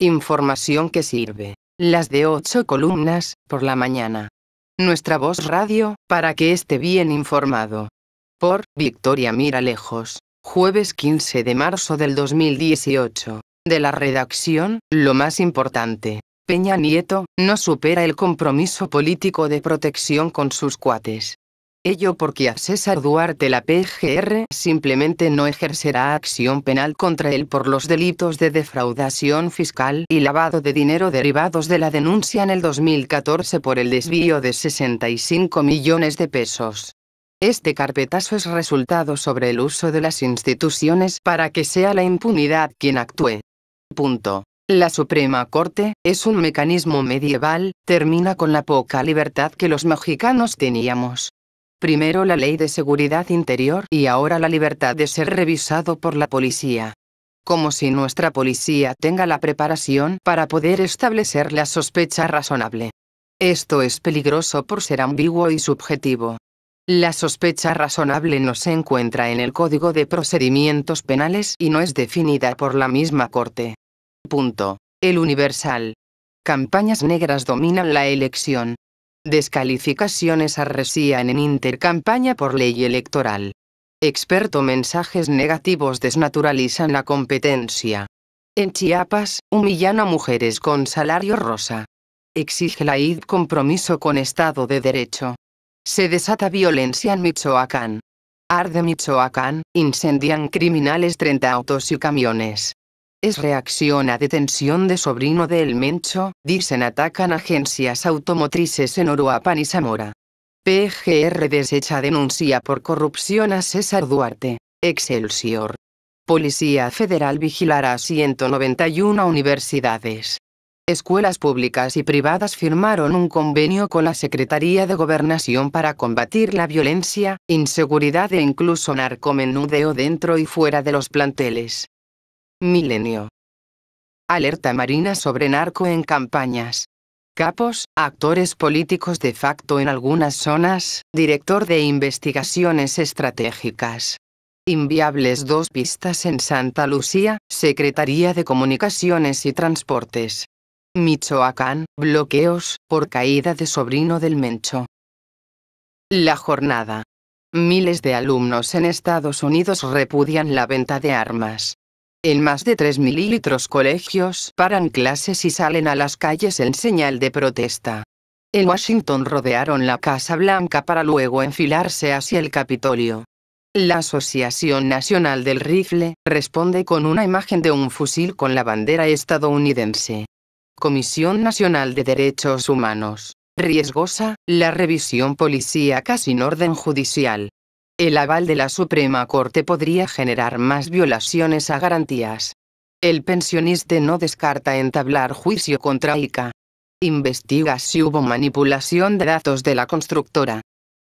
Información que sirve. Las de ocho columnas, por la mañana. Nuestra voz radio, para que esté bien informado. Por Victoria Mira Lejos. Jueves 15 de marzo del 2018. De la redacción, lo más importante. Peña Nieto, no supera el compromiso político de protección con sus cuates. Ello porque a César Duarte la PGR simplemente no ejercerá acción penal contra él por los delitos de defraudación fiscal y lavado de dinero derivados de la denuncia en el 2014 por el desvío de 65 millones de pesos. Este carpetazo es resultado sobre el uso de las instituciones para que sea la impunidad quien actúe. Punto. La Suprema Corte, es un mecanismo medieval, termina con la poca libertad que los mexicanos teníamos primero la ley de seguridad interior y ahora la libertad de ser revisado por la policía. Como si nuestra policía tenga la preparación para poder establecer la sospecha razonable. Esto es peligroso por ser ambiguo y subjetivo. La sospecha razonable no se encuentra en el Código de Procedimientos Penales y no es definida por la misma Corte. Punto. El Universal. Campañas negras dominan la elección. Descalificaciones arrecían en intercampaña por ley electoral. Experto mensajes negativos desnaturalizan la competencia. En Chiapas, humillan a mujeres con salario rosa. Exige la ID compromiso con Estado de Derecho. Se desata violencia en Michoacán. Arde Michoacán, incendian criminales 30 autos y camiones es reacción a detención de sobrino de El Mencho, dicen atacan agencias automotrices en Oruapan y Zamora. PGR desecha denuncia por corrupción a César Duarte, Excelsior. Policía Federal vigilará 191 universidades. Escuelas públicas y privadas firmaron un convenio con la Secretaría de Gobernación para combatir la violencia, inseguridad e incluso narcomenudeo dentro y fuera de los planteles. Milenio. Alerta marina sobre narco en campañas. Capos, actores políticos de facto en algunas zonas, director de investigaciones estratégicas. Inviables dos pistas en Santa Lucía, Secretaría de Comunicaciones y Transportes. Michoacán, bloqueos, por caída de sobrino del Mencho. La jornada. Miles de alumnos en Estados Unidos repudian la venta de armas. En más de 3 mililitros colegios paran clases y salen a las calles en señal de protesta. En Washington rodearon la Casa Blanca para luego enfilarse hacia el Capitolio. La Asociación Nacional del Rifle responde con una imagen de un fusil con la bandera estadounidense. Comisión Nacional de Derechos Humanos. Riesgosa, la revisión policíaca sin orden judicial. El aval de la Suprema Corte podría generar más violaciones a garantías. El pensionista no descarta entablar juicio contra ICA. Investiga si hubo manipulación de datos de la constructora.